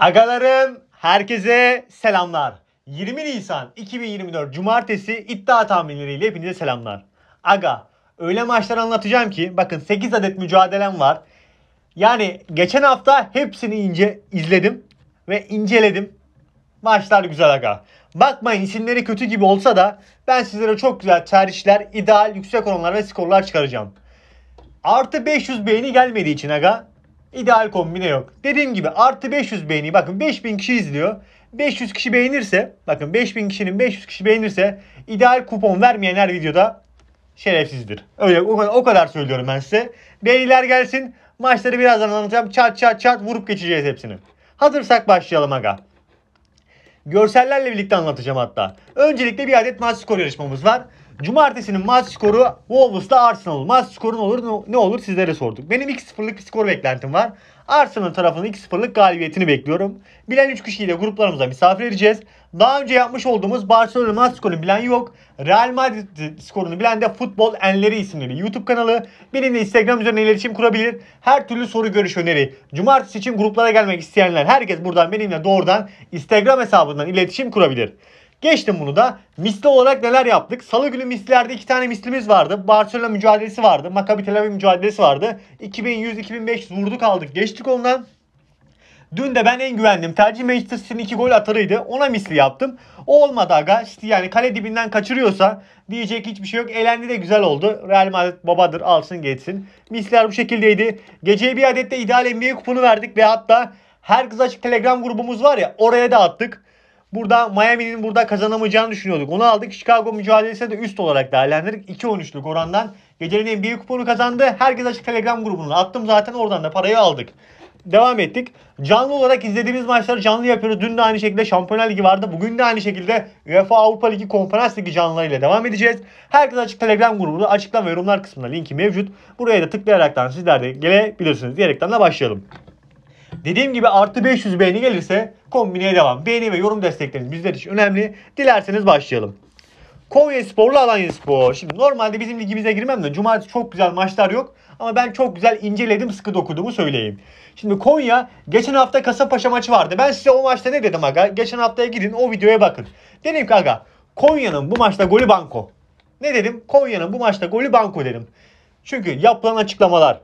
Agalarım herkese selamlar. 20 Nisan 2024 Cumartesi iddia tahminleriyle hepinize selamlar. Aga öyle maçlar anlatacağım ki bakın 8 adet mücadelem var. Yani geçen hafta hepsini ince izledim ve inceledim. Maçlar güzel aga. Bakmayın isimleri kötü gibi olsa da ben sizlere çok güzel tercihler, ideal, yüksek oranlar ve skorlar çıkaracağım. Artı 500 beğeni gelmediği için aga İdeal kombine yok. Dediğim gibi artı 500 beğeni. Bakın 5000 kişi izliyor. 500 kişi beğenirse bakın 5000 kişinin 500 kişi beğenirse ideal kupon vermeyen her videoda şerefsizdir. Öyle o kadar, o kadar söylüyorum ben size. Beğeniler gelsin. Maçları birazdan anlatacağım. Çat çat çat vurup geçeceğiz hepsini. Hazırsak başlayalım aga. Görsellerle birlikte anlatacağım hatta. Öncelikle bir adet maç skor yarışmamız var. Cumartesinin maç skoru Wolves'la Arsenal. Maç skoru ne olur ne olur sizlere sorduk. Benim 2-0'lık bir skor beklentim var. Arsenal tarafının 2-0'lık galibiyetini bekliyorum. Bilen 3 kişiyle gruplarımıza misafir edeceğiz. Daha önce yapmış olduğumuz Barcelona maç skorunu bilen yok. Real Madrid skorunu bilen de Futbol Enleri isimli bir YouTube kanalı. Benimle Instagram üzerinden iletişim kurabilir. Her türlü soru görüş öneri. Cumartesi için gruplara gelmek isteyenler herkes buradan benimle doğrudan Instagram hesabından iletişim kurabilir. Geçtim bunu da. Misli olarak neler yaptık? Salı günü mislerde iki tane mislimiz vardı. Barcelona mücadelesi vardı. Maccabi Tel Aviv mücadelesi vardı. 2100-2500 vurduk aldık. Geçtik ondan. Dün de ben en güvendim, tercih Manchester iki gol atarıydı. Ona misli yaptım. O olmadı aga. City yani kale dibinden kaçırıyorsa diyecek hiçbir şey yok. Elendi de güzel oldu. Real Madrid babadır alsın geçsin. Misler bu şekildeydi. Geceye bir adet de ideal NBA kuponu verdik ve hatta herkes açık telegram grubumuz var ya oraya da attık. Burada Miami'nin burada kazanamayacağını düşünüyorduk. Onu aldık. Chicago mücadelesine de üst olarak değerlendirdik. 2-13'lük orandan gecenin en büyük kuponu kazandı. Herkes açık telegram grubunu attım zaten oradan da parayı aldık. Devam ettik. Canlı olarak izlediğimiz maçları canlı yapıyoruz. Dün de aynı şekilde Şampiyonlar Ligi vardı. Bugün de aynı şekilde UEFA Avrupa Ligi Konferans Ligi canlılarıyla devam edeceğiz. Herkes açık Telegram grubunda açıklama ve yorumlar kısmında linki mevcut. Buraya da tıklayaraktan sizler de gelebilirsiniz diyerekten de başlayalım. Dediğim gibi artı 500 beğeni gelirse kombineye devam. Beğeni ve yorum destekleriniz bizler için önemli. Dilerseniz başlayalım. Konya Spor'la Alanya Spor. Şimdi normalde bizim ligimize girmem de cumartesi çok güzel maçlar yok. Ama ben çok güzel inceledim sıkı dokuduğumu söyleyeyim. Şimdi Konya geçen hafta Kasımpaşa maçı vardı. Ben size o maçta ne dedim aga? Geçen haftaya gidin o videoya bakın. Dedim ki aga Konya'nın bu maçta golü banko. Ne dedim? Konya'nın bu maçta golü banko dedim. Çünkü yapılan açıklamalar,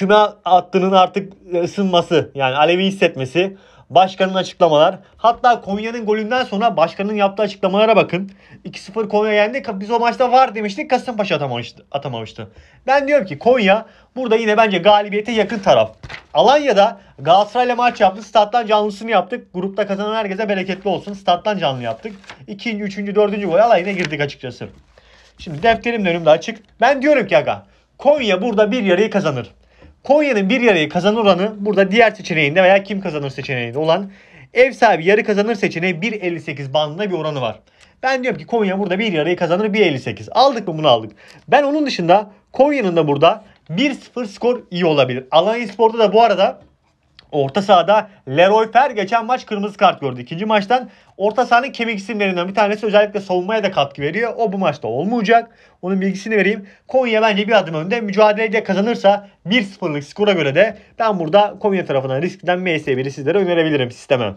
küme hattının artık e, ısınması yani Alevi hissetmesi. Başkanın açıklamalar. Hatta Konya'nın golünden sonra başkanın yaptığı açıklamalara bakın. 2-0 Konya yendi. Biz o maçta var demiştik. Kasımpaşa atamamıştı. atamamıştı. Ben diyorum ki Konya burada yine bence galibiyete yakın taraf. Alanya'da Galatasaray'la maç yaptık. Stat'tan canlısını yaptık. Grupta kazanan herkese bereketli olsun. Stat'tan canlı yaptık. 2. 3. 4. gol alayına girdik açıkçası. Şimdi defterim de önümde açık. Ben diyorum ki aga Konya burada bir yarıyı kazanır. Konya'nın bir yarıyı kazanır oranı burada diğer seçeneğinde veya kim kazanır seçeneğinde olan ev sahibi yarı kazanır seçeneği 1.58 bandında bir oranı var. Ben diyorum ki Konya burada bir yarıyı kazanır 1.58. Aldık mı bunu aldık. Ben onun dışında Konya'nın da burada 1-0 skor iyi olabilir. Alanya Spor'da da bu arada Orta sahada Leroy Fer geçen maç kırmızı kart gördü. İkinci maçtan orta sahanın kemik isimlerinden bir tanesi özellikle savunmaya da katkı veriyor. O bu maçta olmayacak. Onun bilgisini vereyim. Konya bence bir adım önde. Mücadeleyle kazanırsa 1-0'lık skora göre de ben burada Konya tarafından riskten MSB'li sizlere önerebilirim sisteme.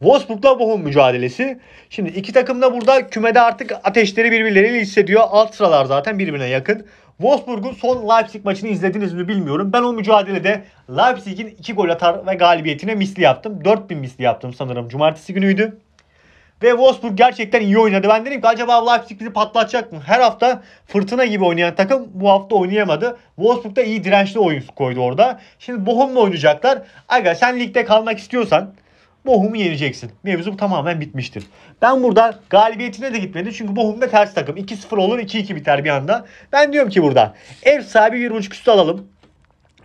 Wolfsburg'la Bochum mücadelesi. Şimdi iki takım da burada kümede artık ateşleri birbirleriyle hissediyor. Alt sıralar zaten birbirine yakın. Wolfsburg'un son Leipzig maçını izlediniz mi bilmiyorum. Ben o mücadelede Leipzig'in 2 gol atar ve galibiyetine misli yaptım. 4000 misli yaptım sanırım. Cumartesi günüydü. Ve Wolfsburg gerçekten iyi oynadı. Ben dedim ki acaba Leipzig bizi patlatacak mı? Her hafta fırtına gibi oynayan takım bu hafta oynayamadı. Wolfsburg da iyi dirençli oyun koydu orada. Şimdi Bochum'la oynayacaklar. Aga sen ligde kalmak istiyorsan Bohumu yeneceksin. Mevzu tamamen bitmiştir. Ben burada galibiyetine de gitmedi. Çünkü Bochum ters takım. 2-0 olur 2-2 biter bir anda. Ben diyorum ki burada ev sahibi 1.5 üstü alalım.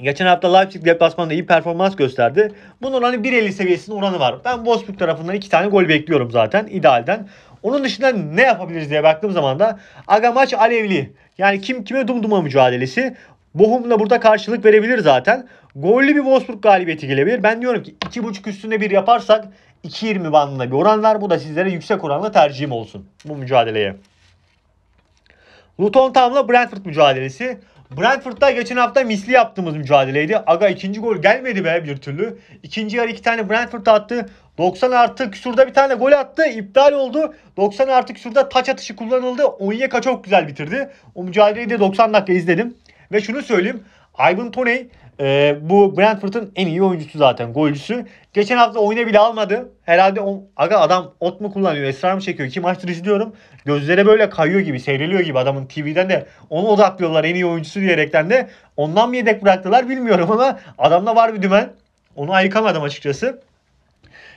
Geçen hafta Leipzig deplasmanda iyi performans gösterdi. Bunun hani 1.50 seviyesinin oranı var. Ben Wolfsburg tarafından 2 tane gol bekliyorum zaten idealden. Onun dışında ne yapabiliriz diye baktığım zaman da aga maç alevli. Yani kim kime dumduma mücadelesi. Bochum'la burada karşılık verebilir zaten. Gollü bir Wolfsburg galibiyeti gelebilir. Ben diyorum ki 2.5 üstüne bir yaparsak 2.20 bandında bir oran var. Bu da sizlere yüksek oranlı tercihim olsun bu mücadeleye. Luton Town'la Brentford mücadelesi. Brentford'da geçen hafta misli yaptığımız mücadeleydi. Aga ikinci gol gelmedi be bir türlü. İkinci yarı iki tane Brentford attı. 90 artı küsurda bir tane gol attı. İptal oldu. 90 artı küsurda taç atışı kullanıldı. Onyeka çok güzel bitirdi. O mücadeleyi de 90 dakika izledim. Ve şunu söyleyeyim. Ivan Toney e, bu Brentford'un en iyi oyuncusu zaten golcüsü. Geçen hafta oyuna bile almadı. Herhalde o, aga adam ot mu kullanıyor, esrar mı çekiyor? İki maçtır izliyorum. Gözlere böyle kayıyor gibi, seyreliyor gibi adamın TV'den de onu odaklıyorlar en iyi oyuncusu diyerekten de. Ondan mı yedek bıraktılar bilmiyorum ama adamda var bir dümen. Onu ayıkamadım açıkçası.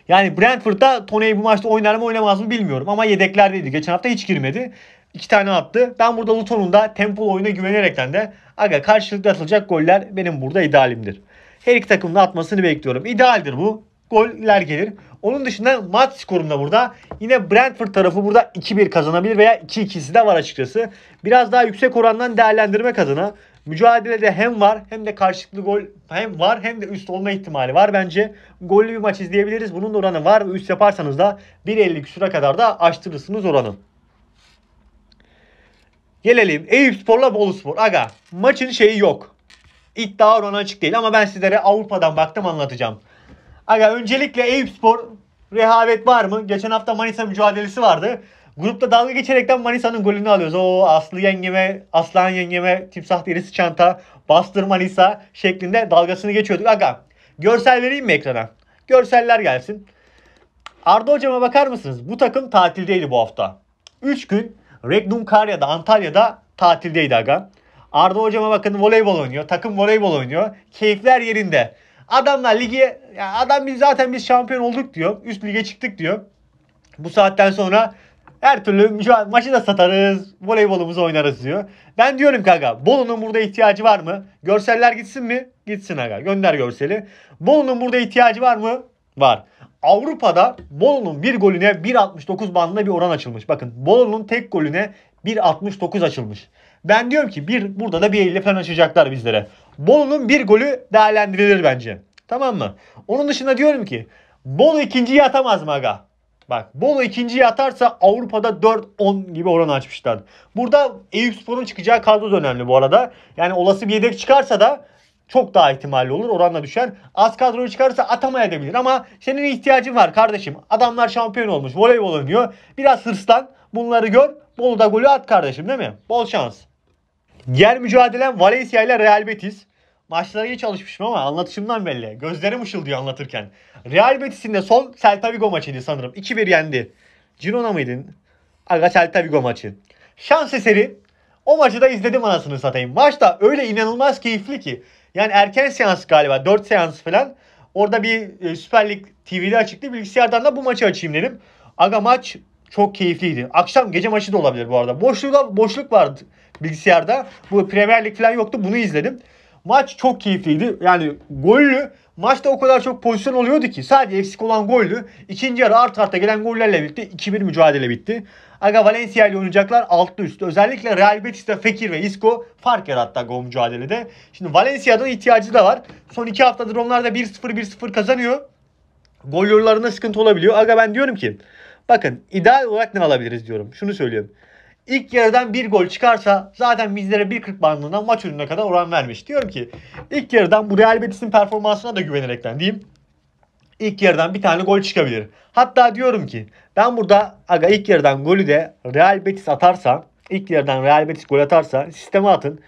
Yani Brentford'da Toney bu maçta oynar mı oynamaz mı bilmiyorum ama yedeklerdeydi. Geçen hafta hiç girmedi. İki tane attı. Ben burada Luton'un da tempo oyuna güvenerekten de Aga karşılıklı atılacak goller benim burada idealimdir. Her iki takımın atmasını bekliyorum. İdealdir bu. Goller gelir. Onun dışında maç skorunda burada yine Brentford tarafı burada 2-1 kazanabilir veya 2-2'si de var açıkçası. Biraz daha yüksek orandan değerlendirmek adına mücadelede hem var hem de karşılıklı gol hem var hem de üst olma ihtimali var bence. Gollü bir maç izleyebiliriz. Bunun da oranı var. Üst yaparsanız da 1.50 küsura kadar da açtırırsınız oranı. Gelelim Eyüp Spor'la Bolu Spor. Aga maçın şeyi yok. İddia oranı açık değil ama ben sizlere Avrupa'dan baktım anlatacağım. Aga öncelikle Eyüp Spor rehavet var mı? Geçen hafta Manisa mücadelesi vardı. Grupta dalga geçerekten Manisa'nın golünü alıyoruz. O Aslı yengeme, Aslan yengeme, timsah derisi çanta, bastır Manisa şeklinde dalgasını geçiyorduk. Aga görsel vereyim mi ekrana? Görseller gelsin. Arda hocama bakar mısınız? Bu takım tatildeydi bu hafta. 3 gün Regnum Karya'da Antalya'da tatildeydi aga. Arda hocama bakın voleybol oynuyor. Takım voleybol oynuyor. Keyifler yerinde. Adamlar ligi adam biz zaten biz şampiyon olduk diyor. Üst lige çıktık diyor. Bu saatten sonra her türlü maçı da satarız. Voleybolumuzu oynarız diyor. Ben diyorum ki aga Bolu'nun burada ihtiyacı var mı? Görseller gitsin mi? Gitsin aga. Gönder görseli. Bolu'nun burada ihtiyacı var mı? Var. Avrupa'da Bolu'nun bir golüne 1.69 bandında bir oran açılmış. Bakın Bolu'nun tek golüne 1.69 açılmış. Ben diyorum ki bir burada da bir 50 falan açacaklar bizlere. Bolu'nun bir golü değerlendirilir bence. Tamam mı? Onun dışında diyorum ki Bolu ikinciyi atamaz mı aga? Bak Bolu ikinciyi atarsa Avrupa'da 4-10 gibi oran açmışlar. Burada Eyüp Spor'un çıkacağı kadro önemli bu arada. Yani olası bir yedek çıkarsa da çok daha ihtimalli olur oranla düşen Az kadroyu çıkarırsa atamayabilir ama senin ihtiyacın var kardeşim. Adamlar şampiyon olmuş. Voleybol oynuyor. Biraz hırslan. Bunları gör. da golü at kardeşim değil mi? Bol şans. Diğer mücadelem Valencia ile Real Betis. Maçlara iyi çalışmışım ama anlatışımdan belli. Gözlerim ışıldıyor anlatırken. Real Betis'in de son Celta Vigo maçıydı sanırım. 2-1 yendi. Girona mıydın? Aga Celta Vigo maçı. Şans eseri o maçı da izledim anasını satayım. Maç da öyle inanılmaz keyifli ki. Yani erken seans galiba 4 seans falan. Orada bir e, Süper Lig TV'de açıktı. Bilgisayardan da bu maçı açayım dedim. Aga maç çok keyifliydi. Akşam gece maçı da olabilir bu arada. Boşluğu da, boşluk vardı bilgisayarda. Bu Premier Lig falan yoktu. Bunu izledim. Maç çok keyifliydi. Yani gollü. Maçta o kadar çok pozisyon oluyordu ki. Sadece eksik olan gollü. İkinci yarı art arta gelen gollerle birlikte 2-1 mücadele bitti. Aga Valencia ile oynayacaklar altlı üstü. Özellikle Real Betis'te Fekir ve Isco fark yarattı o mücadelede. Şimdi Valencia'dan ihtiyacı da var. Son iki haftadır onlar da 1-0 1-0 kazanıyor. Gol yollarında sıkıntı olabiliyor. Aga ben diyorum ki bakın ideal olarak ne alabiliriz diyorum. Şunu söylüyorum. İlk yarıdan bir gol çıkarsa zaten bizlere 1.40 bandından maç önüne kadar oran vermiş. Diyorum ki ilk yarıdan bu Real Betis'in performansına da güvenerekten diyeyim. İlk yarıdan bir tane gol çıkabilir. Hatta diyorum ki ben burada aga ilk yarıdan golü de Real Betis atarsa ilk yarıdan Real Betis gol atarsa sisteme atın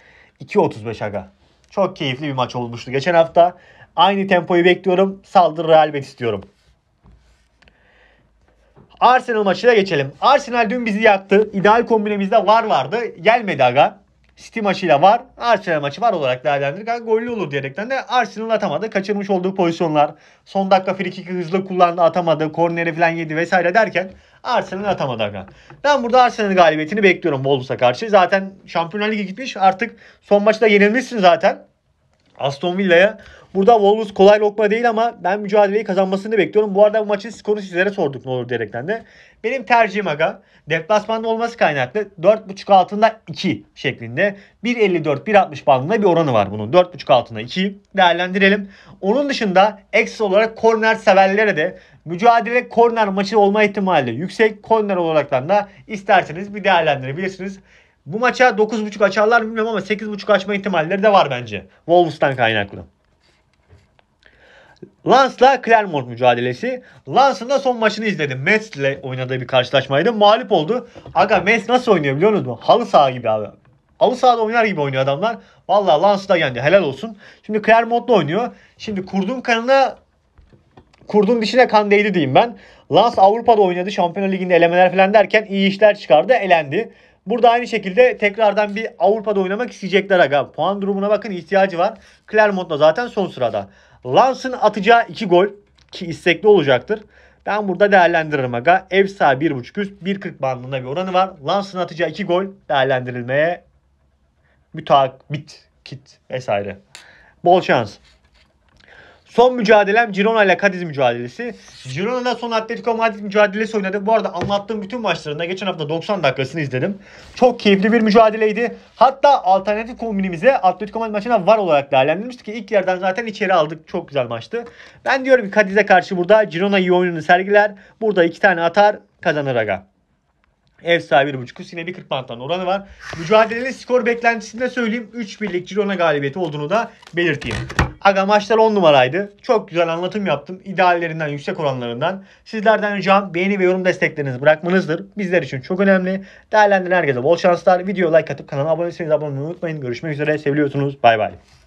2.35 aga. Çok keyifli bir maç olmuştu geçen hafta. Aynı tempoyu bekliyorum. Saldır Real Betis diyorum. Arsenal maçına geçelim. Arsenal dün bizi yaktı. İdeal kombinemizde var vardı. Gelmedi aga. City maçıyla var. Arsenal maçı var olarak değerlendirdik. Yani gollü olur diyerekten de Arsenal atamadı. Kaçırmış olduğu pozisyonlar. Son dakika frikiki hızlı kullandı atamadı. Korneri falan yedi vesaire derken Arsenal atamadı aga. Ben burada Arsenal galibiyetini bekliyorum Wolves'a karşı. Zaten Şampiyonlar Ligi gitmiş. Artık son maçta yenilmişsin zaten. Aston Villa'ya. Burada Wolves kolay lokma değil ama ben mücadeleyi kazanmasını bekliyorum. Bu arada bu maçın skoru sizlere sorduk ne olur diyerekten de. Benim tercihim aga deplasmanda olması kaynaklı 4.5 altında 2 şeklinde 1.54 1.60 bandında bir oranı var bunun. 4.5 altında 2'yi değerlendirelim. Onun dışında ekstra olarak korner severlere de mücadele korner maçı olma ihtimali yüksek. Korner olaraktan da isterseniz bir değerlendirebilirsiniz. Bu maça 9.5 açarlar mı bilmiyorum ama 8.5 açma ihtimalleri de var bence. Wolves'tan kaynaklı. Lans'la Clermont mücadelesi. Lance'ın da son maçını izledim. Mets'le oynadığı bir karşılaşmaydı. Mağlup oldu. Aga Mets nasıl oynuyor biliyor musunuz? Halı saha gibi abi. Halı sahada oynar gibi oynuyor adamlar. Vallahi Lance da yendi. Helal olsun. Şimdi Clermont'la oynuyor. Şimdi kurdun kanına kurdun dişine kan değdi diyeyim ben. Lance Avrupa'da oynadı. Şampiyonlar Ligi'nde elemeler falan derken iyi işler çıkardı. Elendi. Burada aynı şekilde tekrardan bir Avrupa'da oynamak isteyecekler aga. Puan durumuna bakın ihtiyacı var. Clermont da zaten son sırada. Lans'ın atacağı 2 gol ki istekli olacaktır. Ben burada değerlendiririm aga. Ev sahibi 1.5 üst 1.40 bandında bir oranı var. Lans'ın atacağı 2 gol değerlendirilmeye bit kit vesaire. Bol şans. Son mücadelem Girona ile Cadiz mücadelesi. Girona ile son Atletico Madrid mücadelesi oynadı. Bu arada anlattığım bütün maçlarında geçen hafta 90 dakikasını izledim. Çok keyifli bir mücadeleydi. Hatta alternatif kombinimize Atletico Madrid maçına var olarak değerlendirmiştik ki ilk yerden zaten içeri aldık. Çok güzel maçtı. Ben diyorum ki Cadiz'e karşı burada Girona iyi oyununu sergiler. Burada iki tane atar kazanır aga. Ev sahibi 1.5 yine bir 40 banttan oranı var. Mücadelenin skor beklentisinde söyleyeyim. 3 birlik Girona galibiyeti olduğunu da belirteyim. Aga maçlar 10 numaraydı. Çok güzel anlatım yaptım. İdeallerinden, yüksek oranlarından. Sizlerden ricam beğeni ve yorum desteklerinizi bırakmanızdır. Bizler için çok önemli. Değerlendiren herkese bol şanslar. Video like atıp kanala abone abone olmayı unutmayın. Görüşmek üzere. Seviyorsunuz. Bay bay.